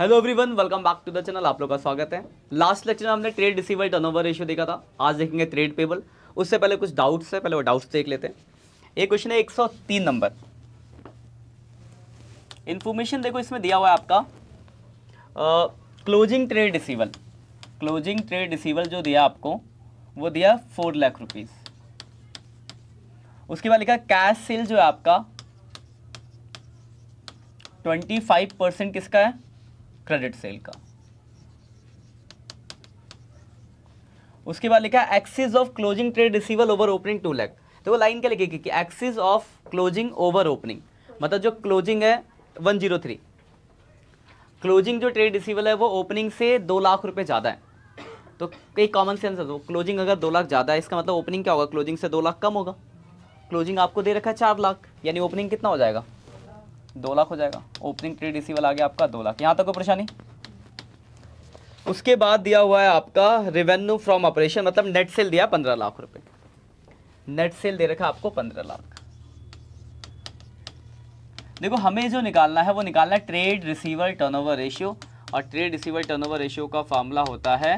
hello everyone welcome back to the channel आप लोग का स्वागत है लास्ट लेक्चर में हमने ट्रेड रिसीवर टर्नओवर रेशियो देखा था आज देखेंगे ट्रेड पेबल उससे पहले कुछ डाउट्स है पहले वो डाउट्स देख लेते हैं एक क्वेश्चन है 103 नंबर इन्फॉर्मेशन देखो इसमें दिया हुआ है आपका closing trade receivable closing trade receivable जो दिया आपको वो दिया फोर लाख रुपीज़ उसके बाद लिखा कैश सेल जो है आपका ट्वेंटी फाइव परसेंट किसका है क्रेडिट सेल का उसके बाद लिखा excess of closing trade receivable over opening two lakh तो वो लाइन क्या लिखेगी कि excess of closing over opening मतलब जो क्लोजिंग है वन जीरो थ्री क्लोजिंग जो ट्रेड रिसीवल है वो ओपनिंग से दो लाख रुपए ज़्यादा है तो एक कॉमन सेंस है वो तो क्लोजिंग अगर दो लाख ज़्यादा है इसका मतलब ओपनिंग क्या होगा क्लोजिंग से दो लाख कम होगा क्लोजिंग आपको दे रखा है चार लाख यानी ओपनिंग कितना हो जाएगा दो लाख हो जाएगा ओपनिंग ट्रेड रिसीवल आ गया आपका दो लाख यहाँ तक कोई परेशानी उसके बाद दिया हुआ है आपका रिवेन्यू फ्रॉम ऑपरेशन मतलब नेट सेल दिया पंद्रह लाख रुपए नेट सेल दे रखा आपको पंद्रह लाख देखो हमें जो निकालना है वो निकालना है ट्रेड रिसीवर टर्नओवर रेशियो और ट्रेड रिसीवर टर्नओवर रेशियो का फॉर्मूला होता है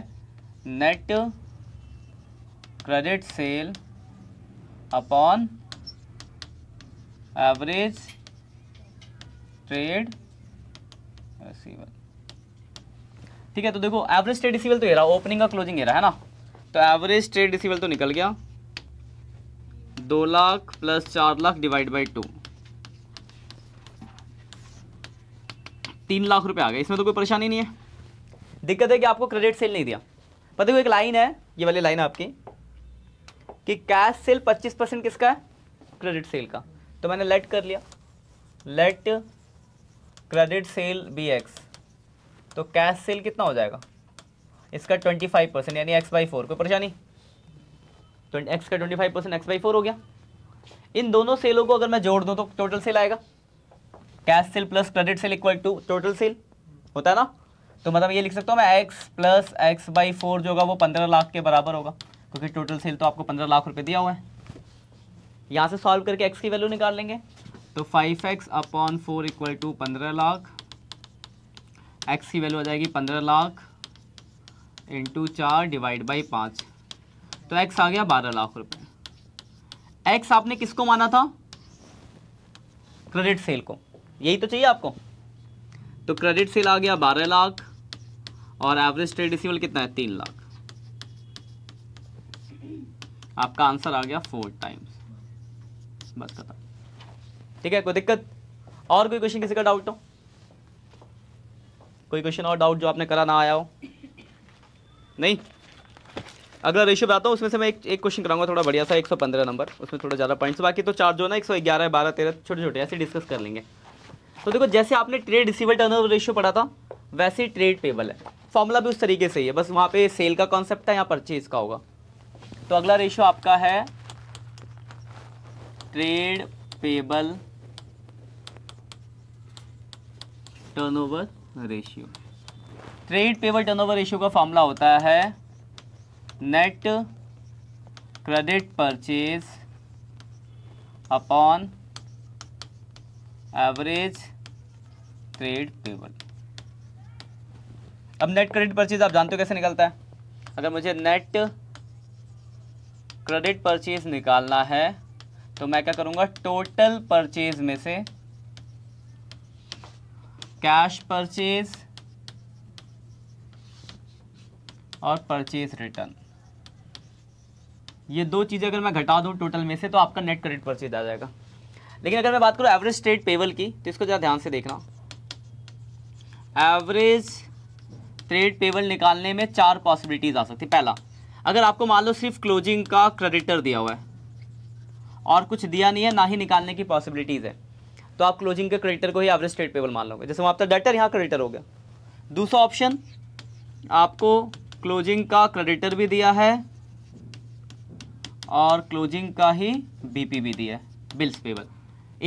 net credit sale upon average trade receivable ठीक है तो देखो एवरेज ट्रेड रिसीवल तो ये रहा ओपनिंग का क्लोजिंग ये रहा है ना तो एवरेज ट्रेड रिसीवल तो निकल गया दो लाख प्लस चार लाख डिवाइड बाई टू तीन लाख रुपए आ गए इसमें तो कोई परेशानी नहीं है दिक्कत है कि आपको क्रेडिट सेल नहीं दिया पता देखो एक लाइन है ये वाली लाइन है आपकी कि कैश सेल 25 परसेंट किसका है क्रेडिट सेल का तो मैंने लेट कर लिया let credit sale be X तो कैश सेल कितना हो जाएगा इसका ट्वेंटी फाइव परसेंट यानी एक्स बाई फोर कोई परेशानी ट्वेंटी एक्स का twenty five percent X by four हो गया इन दोनों सेलों को अगर मैं जोड़ दूँ तो टोटल सेल आएगा cash sale plus credit sale equal to total sale होता है ना तो मतलब ये लिख सकता हूँ मैं X plus X by four जो होगा वो पंद्रह लाख के बराबर होगा क्योंकि टोटल सेल तो आपको पंद्रह लाख रुपये दिया हुआ है यहाँ से सॉल्व करके एक्स की वैल्यू निकाल लेंगे तो five x upon four equal to पंद्रह लाख एक्स की वैल्यू आ जाएगी पंद्रह लाख इंटू चार डिवाइड बाई पाँच तो एक्स आ गया बारह लाख रुपए एक्स आपने किसको माना था क्रेडिट सेल को यही तो चाहिए आपको तो क्रेडिट सेल आ गया बारह लाख और एवरेज ट्रेड रिसीवल कितना है तीन लाख आपका आंसर आ गया फोर टाइम्स बस खत्म ठीक है कोई दिक्कत और कोई क्वेश्चन किसी का डाउट हो कोई क्वेश्चन और डाउट जो आपने करा ना आया हो नहीं अगला रेशियो बताता हूँ उसमें से मैं एक एक क्वेश्चन कराऊंगा थोड़ा बढ़िया सा 115 नंबर उसमें थोड़ा ज़्यादा पॉइंट्स बाकी तो चार जो ना 111 12 13 छोटे छोटे ऐसे डिस्कस कर लेंगे तो देखो जैसे आपने ट्रेड रिसीवल ओवर रेशियो पढ़ा था वैसे ही ट्रेड पेबल है फॉर्मूला भी उस तरीके से ही है बस वहाँ पर सेल का कॉन्सेप्ट है यहाँ परचेज का होगा तो अगला रेशियो आपका है trade payable turnover ratio trade payable turnover ratio का फॉर्मूला होता है net credit purchase upon average trade payable अब नेट क्रेडिट परचेज आप जानते हो कैसे निकलता है अगर मुझे नेट क्रेडिट परचेज निकालना है तो मैं क्या करूंगा टोटल परचेज में से कैश परचेज और परचेज रिटर्न ये दो चीज़ें अगर मैं घटा दूं टोटल में से तो आपका नेट क्रेडिट परचेज आ जाएगा लेकिन अगर मैं बात करूं एवरेज ट्रेड पेबल की तो इसको ज़रा ध्यान से देखना एवरेज ट्रेड पेबल निकालने में चार पॉसिबिलिटीज़ आ सकती है पहला अगर आपको मान लो सिर्फ क्लोजिंग का क्रेडिटर दिया हुआ है और कुछ दिया नहीं है ना ही निकालने की पॉसिबिलिटीज़ है तो आप क्लोजिंग के क्रेडिटर को ही एवरेज ट्रेड पेबल मान लोगे जैसे आपका डेटर यहाँ क्रेडिटर हो गया दूसरा ऑप्शन आपको क्लोजिंग का क्रेडिटर भी दिया है और क्लोजिंग का ही बीपी भी दिया है बिल्स पेबल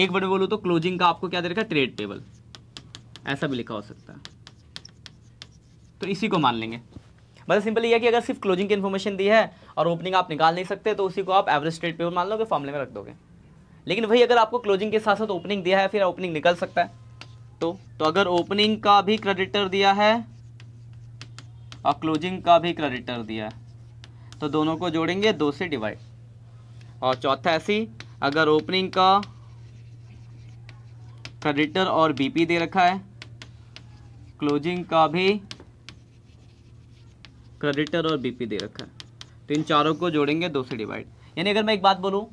एक बड़े बोलूँ तो क्लोजिंग का आपको क्या दे रखा ट्रेड पेबल ऐसा भी लिखा हो सकता है तो इसी को मान लेंगे मतलब सिंपल ये कि अगर सिर्फ क्लोजिंग की इन्फॉर्मेशन दी है और ओपनिंग आप निकाल नहीं सकते तो उसी को आप एवरेज ट्रेड पेबल मान लोगे फॉर्मले में रख दोगे लेकिन वही अगर आपको क्लोजिंग के साथ साथ ओपनिंग दिया है फिर ओपनिंग निकल सकता है तो तो अगर ओपनिंग का भी क्रेडिटर दिया है और क्लोजिंग का भी क्रेडिटर दिया है तो दोनों को जोड़ेंगे दो से डिवाइड और चौथा ऐसी अगर ओपनिंग का क्रेडिटर और बीपी दे रखा है क्लोजिंग का भी क्रेडिटर और बीपी दे रखा है तो इन चारों को जोड़ेंगे दो से डिवाइड यानी अगर मैं एक बात बोलूँ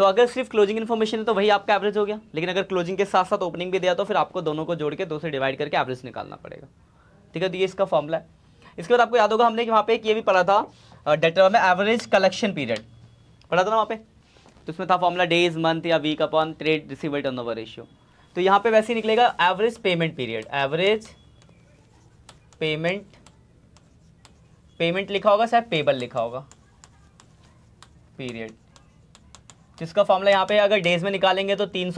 तो अगर सिर्फ क्लोजिंग इन्फॉर्मेशन है तो वही आपका एवरेज हो गया लेकिन अगर क्लोजिंग के साथ साथ ओपनिंग भी दिया तो फिर आपको दोनों को जोड़ के दो से डिवाइड करके एवरेज निकालना पड़ेगा ठीक है तो ये इसका फॉर्मला है इसके बाद आपको याद होगा हमने वहाँ पे एक ये भी पढ़ा था डेटा में एवरेज कलेक्शन पीरियड पढ़ा था ना वहाँ पे तो इसमें था फॉर्मला डेज मंथ या week upon trade receivable turnover ratio तो यहाँ पे वैसे ही निकलेगा average payment period average payment payment लिखा होगा शायद पेबल लिखा होगा पीरियड जिसका फॉर्मूला यहाँ पे अगर डेज में निकालेंगे तो तीन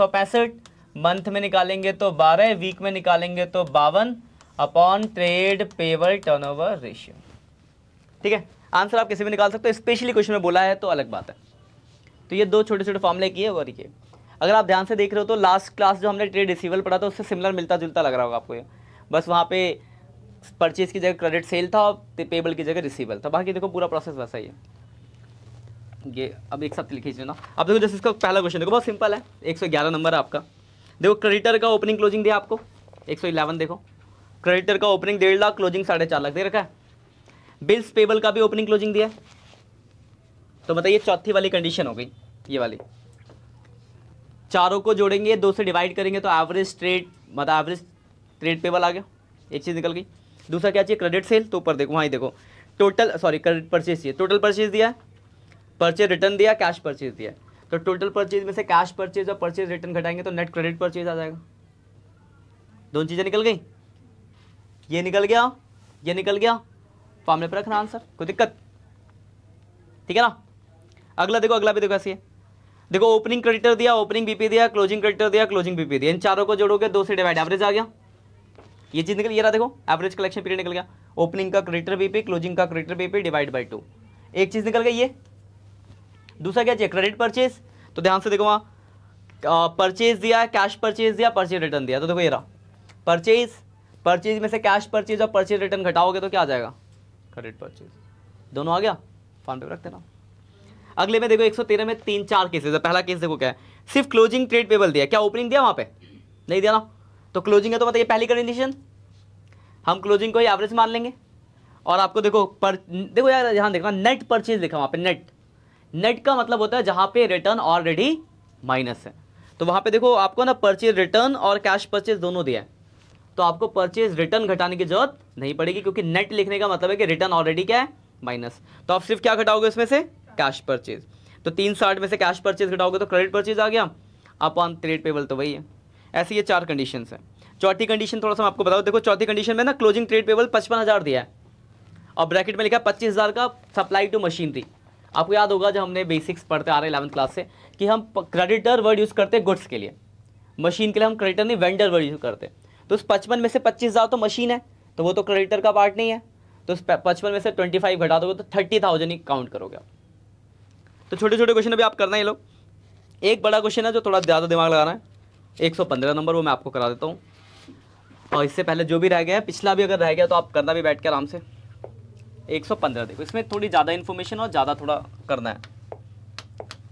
मंथ में निकालेंगे तो बारह वीक में निकालेंगे तो बावन upon trade payable turnover ratio ठीक है आंसर आप किसी भी निकाल सकते हो स्पेशली क्वेश्चन में बोला है तो अलग बात है तो ये दो छोटे छोटे फॉर्मूले किए और ये अगर आप ध्यान से देख रहे हो तो लास्ट क्लास जो हमने ट्रेड रिसीवल पढ़ा था उससे सिमिलर मिलता जुलता लग रहा होगा आपको ये बस वहाँ पे परचेज की जगह क्रेडिट सेल था और पेबल की जगह रिसीवल था बाकी देखो पूरा प्रोसेस वैसा ही है ये अब एक साथ लिख लीजिए ना अब देखो जैसे इसका पहला क्वेश्चन देखो बहुत सिंपल है एक सौ ग्यारह नंबर है आपका देखो क्रेडिटर का ओपनिंग क्लोजिंग दिया आपको एक सौ इलेवन देखो क्रेडिटर का ओपनिंग डेढ़ लाख क्लोजिंग साढ़े चार लाख दे रखा है बिल्स पेबल का भी ओपनिंग क्लोजिंग दिया है तो बताइए चौथी वाली कंडीशन हो गई ये वाली चारों को जोड़ेंगे दो से डिवाइड करेंगे तो एवरेज ट्रेड मतलब एवरेज ट्रेड पेबल आ गया एक चीज़ निकल गई दूसरा क्या चाहिए क्रेडिट सेल तो ऊपर देखो वहाँ ही देखो टोटल सॉरी क्रेडिट परचेज चाहिए टोटल परचेज दिया है परचेज रिटर्न दिया कैश परचेज दिया तो टोटल परचेज में से कैश परचेज और परचेज रिटर्न घटाएंगे तो नेट क्रेडिट परचेज आ जाएगा दोनों चीज़ें निकल गई ये निकल गया ये निकल गया फॉर्मले पर रखना आंसर कोई दिक्कत ठीक है ना अगला देखो अगला भी देखो ऐसे देखो ओपनिंग क्रेडिटर दिया ओपनिंग बीपी दिया क्लोजिंग क्रेडिटर दिया क्लोजिंग बीपी दिया इन चारों को जोड़ोगे दो से डिवाइड एवरेज आ गया ये चीज़ निकल ये रहा देखो एवरेज कलेक्शन पीरियड निकल गया ओपनिंग का क्रेडिटर बीपी क्लोजिंग का creditor BP divide by two एक चीज़ निकल गई ये दूसरा क्या चाहिए क्रेडिट परचेज तो ध्यान से देखो वहाँ परचेज दिया कैश परचेज दिया परचेज रिटर्न दिया तो देखो ये रहा परचेज परचेज में से कैश परचेज और परचेज रिटर्न घटाओगे तो क्या आ जाएगा क्रेडिट परचेज दोनों आ गया फॉर्म पेपर रख देना अगले में देखो 113 में तीन चार केसेज है पहला केस देखो क्या है सिर्फ क्लोजिंग ट्रेड पेबल दिया क्या ओपनिंग दिया वहाँ पे नहीं दिया ना तो क्लोजिंग है तो बताइए पहली कंडीशन हम क्लोजिंग को ही एवरेज मान लेंगे और आपको देखो पर देखो यार ध्यान देखना नेट परचेज देखा वहाँ पे नेट नेट का मतलब होता है जहाँ पे रिटर्न ऑलरेडी माइनस है तो वहाँ पे देखो आपको ना परचेज रिटर्न और कैश परचेज दोनों दिया है तो आपको परचेज रिटर्न घटाने की जरूरत नहीं पड़ेगी क्योंकि नेट लिखने का मतलब है कि रिटर्न ऑलरेडी क्या है माइनस तो आप सिर्फ क्या घटाओगे उसमें से कैश परचेज तो तीन साठ में से कैश परचेज घटाओगे तो क्रेडिट परचेज आ गया आप ऑन क्रेडिट पेबल तो वही है ऐसी ये चार कंडीशन है चौथी कंडीशन थोड़ा सा आपको बताओ देखो चौथी कंडीशन में ना क्लोजिंग ट्रेड पेबल पचपन हज़ार दिया है और ब्रैकेट में लिखा है पच्चीस हज़ार का सप्लाई टू मशीनरी आपको याद होगा जब हमने बेसिक्स पढ़ते आ रहे हैं इलेवंथ क्लास से कि हम क्रेडिटर वर्ड यूज़ करते हैं गुड्स के लिए मशीन के लिए हम क्रेडिटर नहीं वेंडर वर्ड यूज़ करते तो उस पचपन में से पच्चीस हज़ार तो मशीन है तो वो तो क्रेडिटर का पार्ट नहीं है तो उस पचपन में से ट्वेंटी फाइव घटा दोगे तो थर्टी थाउजेंड ही काउंट करोगे आप तो छोटे छोटे क्वेश्चन अभी आप करना है लोग एक बड़ा क्वेश्चन है जो थोड़ा ज़्यादा दिमाग लगाना है एक सौ पंद्रह नंबर वो मैं आपको करा देता हूँ और इससे पहले जो भी रह गया है पिछला भी अगर रह गया तो आप करना भी बैठ के आराम से 115 देखो इसमें थोड़ी ज़्यादा इन्फॉर्मेशन और ज़्यादा थोड़ा करना है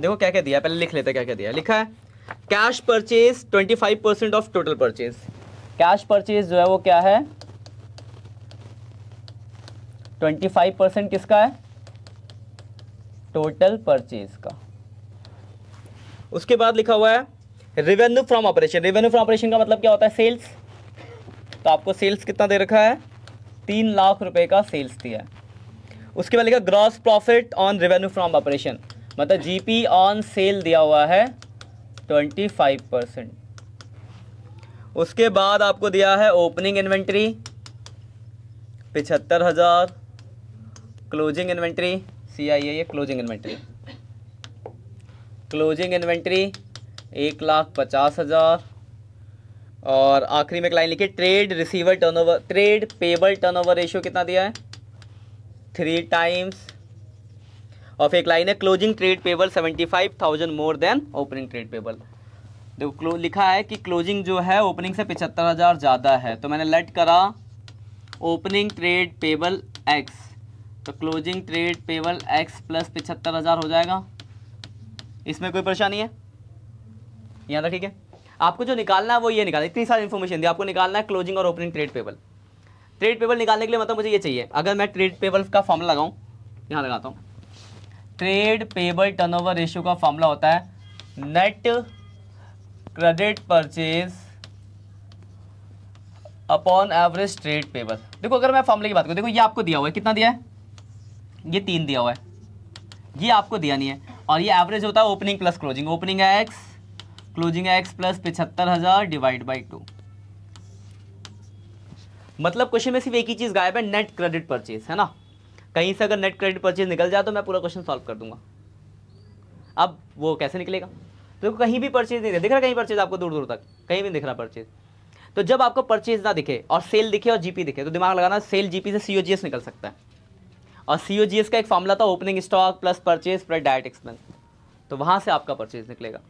देखो क्या क्या दिया पहले लिख लेते क्या क्या दिया लिखा है cash purchase 25 percent of total purchase cash purchase जो है वो क्या है 25 परसेंट किसका है टोटल परचेज का उसके बाद लिखा हुआ है revenue from operation revenue from operation का मतलब क्या होता है सेल्स तो आपको सेल्स कितना दे रखा है तीन लाख रुपए का सेल्स दिया है उसके बाद लिखा gross profit on revenue from operation मतलब जीपी ऑन सेल दिया हुआ है ट्वेंटी फाइव परसेंट उसके बाद आपको दिया है ओपनिंग इन्वेंट्री पिछहत्तर हज़ार closing inventory C I A closing inventory closing inventory एक लाख पचास हज़ार और आखिरी में एक लाइन लिखिए trade receiver turnover trade payable turnover ratio कितना दिया है थ्री टाइम्स ऑफ एक लाइन है closing trade payable seventy five thousand more than opening trade payable देखो लिखा है कि क्लोजिंग जो है ओपनिंग से पिछहत्तर हज़ार ज़्यादा है तो मैंने लेट करा ओपनिंग ट्रेड पेबल एक्स तो closing trade payable x plus पिछहत्तर हज़ार हो जाएगा इसमें कोई परेशानी है ठीक रखिए आपको जो निकालना है वो ये निकालना इतनी सारी इन्फॉर्मेशन दी आपको निकालना है क्लोजिंग और opening trade payable trade payable निकालने के लिए मतलब मुझे ये चाहिए अगर मैं ट्रेड पेबल का फॉर्मूला लगाऊँ यहाँ लगाता हूँ ट्रेड पेबल टर्नओवर रेशियो का फॉर्मूला होता है net credit purchase upon average trade payable देखो अगर मैं फॉर्मूले की बात करूँ देखो ये आपको दिया हुआ है कितना दिया है ये तीन दिया हुआ है ये आपको दिया नहीं है और ये एवरेज होता है ओपनिंग प्लस क्लोजिंग ओपनिंग है एक्स क्लोजिंग है एक्स प्लस पिछहत्तर हज़ार डिवाइड बाई टू मतलब क्वेश्चन में सिर्फ एक ही चीज़ गायब है नेट क्रेडिट परचेज है ना कहीं से अगर नेट क्रेडिट परचेज निकल जाए तो मैं पूरा क्वेश्चन सॉल्व कर दूंगा अब वो कैसे निकलेगा तो कहीं भी परचेज नहीं दिख रहा कहीं परचेज आपको दूर दूर तक कहीं भी दिख रहा परचेज तो जब आपको परचेज ना दिखे और सेल दिखे और जीपी दिखे तो दिमाग लगाना सेल जीपी से सीओजीएस निकल सकता है और सीओजीएस का एक फॉर्मूला था opening stock plus purchase plus direct expense तो वहाँ से आपका परचेज निकलेगा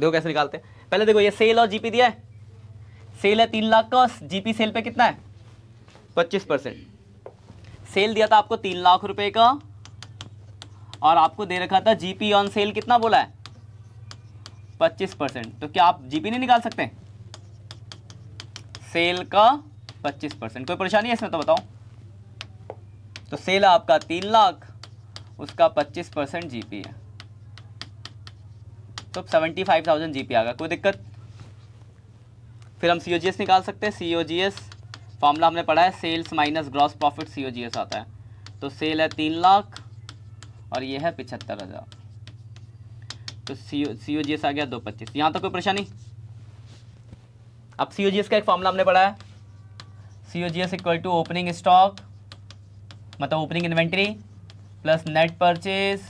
देखो कैसे निकालते हैं पहले देखो ये सेल और जीपी दिया है सेल है तीन लाख का और जीपी सेल पे कितना है पच्चीस परसेंट सेल दिया था आपको तीन लाख रुपए का और आपको दे रखा था जीपी ऑन सेल कितना बोला है पच्चीस परसेंट तो क्या आप जीपी नहीं निकाल सकते सेल का पच्चीस परसेंट कोई परेशानी है इसमें तो बताओ तो सेल आपका तीन लाख उसका पच्चीस परसेंट जी है तो सेवेंटी फाइव थाउजेंड जी आ गया कोई दिक्कत फिर हम सी निकाल सकते हैं सी फॉर्मूला हमने पढ़ा है sales minus gross profit C O G S आता है तो सेल है तीन लाख और ये है पिछहत्तर हज़ार तो सी सी ओ जी एस आ गया दो पच्चीस यहाँ तक तो कोई परेशानी अब सी ओ जी एस का एक फॉर्मूला हमने पढ़ा है C O G S equal to opening stock मतलब opening inventory plus net purchase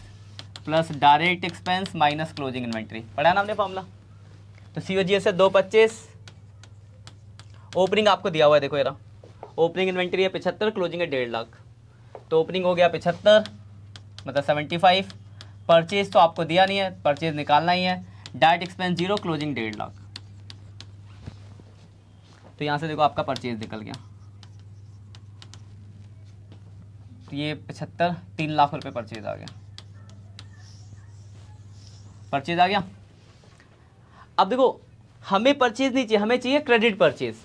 plus direct expense minus closing inventory पढ़ा ना हमने फॉर्मूला तो सी ओ जी एस है दो पच्चीस ओपनिंग आपको दिया हुआ है देखो यार ओपनिंग इन्वेंट्री है पिछहत्तर क्लोजिंग है डेढ़ लाख तो ओपनिंग हो गया पिछहत्तर मतलब सेवेंटी फाइव परचेज तो आपको दिया नहीं है परचेज निकालना ही है डायरेक्ट एक्सपेंस जीरो क्लोजिंग डेढ़ लाख तो यहाँ से देखो आपका परचेज निकल गया तो ये पचहत्तर तीन लाख रुपए परचेज आ गया परचेज आ गया अब देखो हमें परचेज नहीं चाहिए हमें चाहिए क्रेडिट परचेज़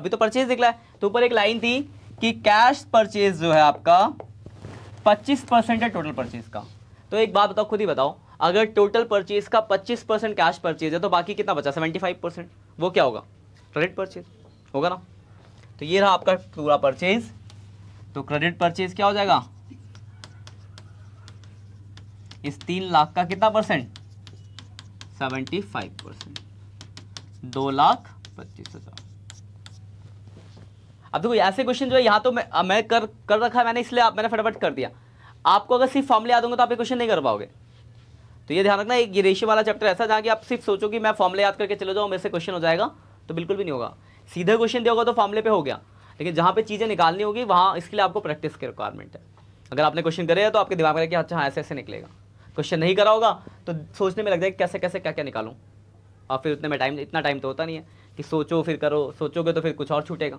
अभी तो परचेज दिख रहा है तो ऊपर एक लाइन थी कि कैश परचेज जो है आपका पच्चीस परसेंट है टोटल परचेज का तो एक बात बताओ खुद ही बताओ अगर टोटल परचेज का 25 परसेंट कैश परचेज है तो बाकी कितना बचा 75 परसेंट वो क्या होगा क्रेडिट परचेज होगा ना तो ये रहा आपका पूरा परचेज तो क्रेडिट परचेज क्या हो जाएगा इस तीन लाख का कितना परसेंट सेवेंटी फाइव परसेंट दो लाख पच्चीस हजार अब देखो ऐसे क्वेश्चन जो है यहाँ तो मैं मैं कर कर रखा है मैंने इसलिए आप मैंने फटाफट कर दिया आपको अगर सिर्फ फॉर्मले याद होंगे तो आप ये क्वेश्चन नहीं कर पाओगे तो ये ध्यान रखना ये रेशियो वाला चैप्टर ऐसा जहाँ कि आप सिर्फ सोचो कि मैं फॉर्मले याद करके चले जाऊँ मेरे से क्वेश्चन हो जाएगा तो बिल्कुल भी नहीं होगा सीधे क्वेश्चन दिया होगा तो फॉर्मले पर हो गया लेकिन जहाँ पर चीज़ें निकालनी होगी वहाँ इसके लिए आपको प्रैक्टिस की रिक्वायरमेंट है अगर आपने क्वेश्चन करे तो आपके दिमाग में कि अच्छा हाँ ऐसे ऐसे निकलेगा क्वेश्चन नहीं करा होगा तो सोचने में लग जाएगा कैसे कैसे क्या क्या निकालूँ और फिर उतने में टाइम इतना टाइम तो होता नहीं है कि सोचो फिर करो सोचोगे तो फिर कुछ और छूटेगा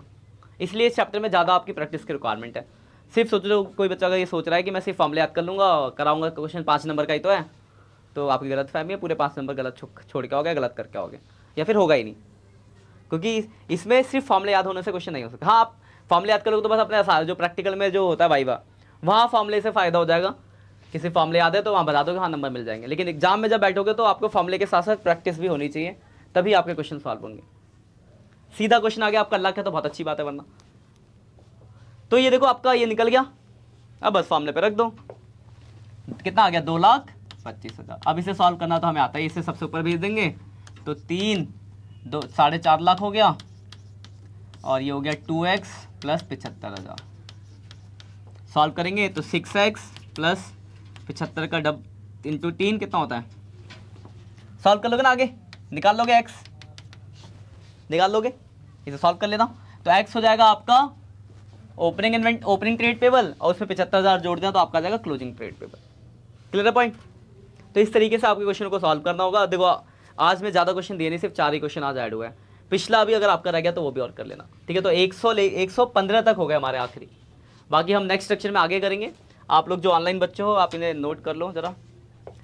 इसलिए इस चैप्टर में ज़्यादा आपकी प्रैक्टिस की रिक्वायरमेंट है सिर्फ सोच लो कोई बच्चा अगर ये सोच रहा है कि मैं सिर्फ फॉर्मले याद कर लूँगा कराऊंगा क्वेश्चन पाँच नंबर का ही तो है तो आपकी गलत फहमी है पूरे पाँच नंबर गलत छोड़ के हो गया गलत करके हो गया या फिर होगा ही नहीं क्योंकि इसमें सिर्फ फॉर्मले याद होने से क्वेश्चन नहीं हो सकता हाँ आप फॉर्मले याद करोगे तो बस अपने जो प्रैक्टिकल में जो होता है वाइवा वहाँ फॉर्मले से फ़ायदा हो जाएगा किसी फॉर्मले याद है तो वहाँ बता दोगे हाँ नंबर मिल जाएंगे लेकिन एग्जाम में जब बैठोगे तो आपको फॉर्मले के साथ साथ प्रैक्टिस भी होनी चाहिए तभी आपके क्वेश्चन सॉल्व होंगे सीधा क्वेश्चन आ गया आपका लक है तो बहुत अच्छी बात है वरना तो ये देखो आपका ये निकल गया अब बस फॉर्मले पे रख दो कितना आ गया दो लाख पच्चीस हज़ार अब इसे सॉल्व करना तो हमें आता है इसे सबसे ऊपर भेज देंगे तो तीन दो साढ़े चार लाख हो गया और ये हो गया टू एक्स प्लस पिछहत्तर हज़ार सॉल्व करेंगे तो सिक्स एक्स प्लस पिछहत्तर का डब इंटू तीन कितना होता है सॉल्व कर लोगे ना आगे निकाल लोगे एक्स निकाल लोगे इसे सॉल्व कर लेता हूँ तो एक्स हो जाएगा आपका opening invent opening trade payable और उसमें पचहत्तर हज़ार जोड़ दें तो आपका जाएगा क्लोजिंग ट्रेड पेबल क्लियर है पॉइंट तो इस तरीके से आपके क्वेश्चन को सॉल्व करना होगा देखो आज मैं ज़्यादा क्वेश्चन दिए नहीं सिर्फ चार ही क्वेश्चन आज ऐड हुआ है पिछला अभी अगर आपका रह गया तो वो भी और कर लेना ठीक है तो एक सौ एक सौ पंद्रह तक हो गए हमारे आखिरी बाकी हम नेक्स्ट सेक्शन में आगे करेंगे आप लोग जो ऑनलाइन बच्चे हो आप इन्हें नोट कर लो ज़रा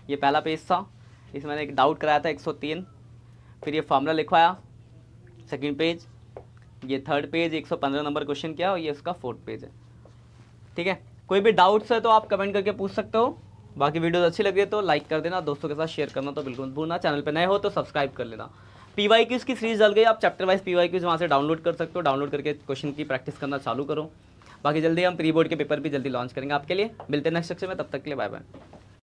ये पहला पेज था इसमें मैंने एक डाउट कराया था एक सौ तीन फिर ये फार्मूला लिखवाया सेकंड पेज ये थर्ड पेज 115 नंबर क्वेश्चन क्या और ये उसका फोर्थ पेज है ठीक है कोई भी डाउट्स है तो आप कमेंट करके पूछ सकते हो बाकी वीडियोज़ अच्छी लगी तो लाइक कर देना दोस्तों के साथ शेयर करना तो बिल्कुल भूलना चैनल पर नए हो तो सब्सक्राइब कर लेना पी वाई की सीरीज डल गई आप चैप्टर वाइज पी वाई वहाँ से डाउनलोड कर सकते हो डाउनलोड करके क्वेश्चन की प्रैक्टिस करना चालू करो बाकी जल्दी हम प्री बोर्ड के पेपर भी जल्दी लॉन्च करेंगे आपके लिए मिलते हैं नेक्स्ट सेक्शन में तब तक के लिए बाय बाय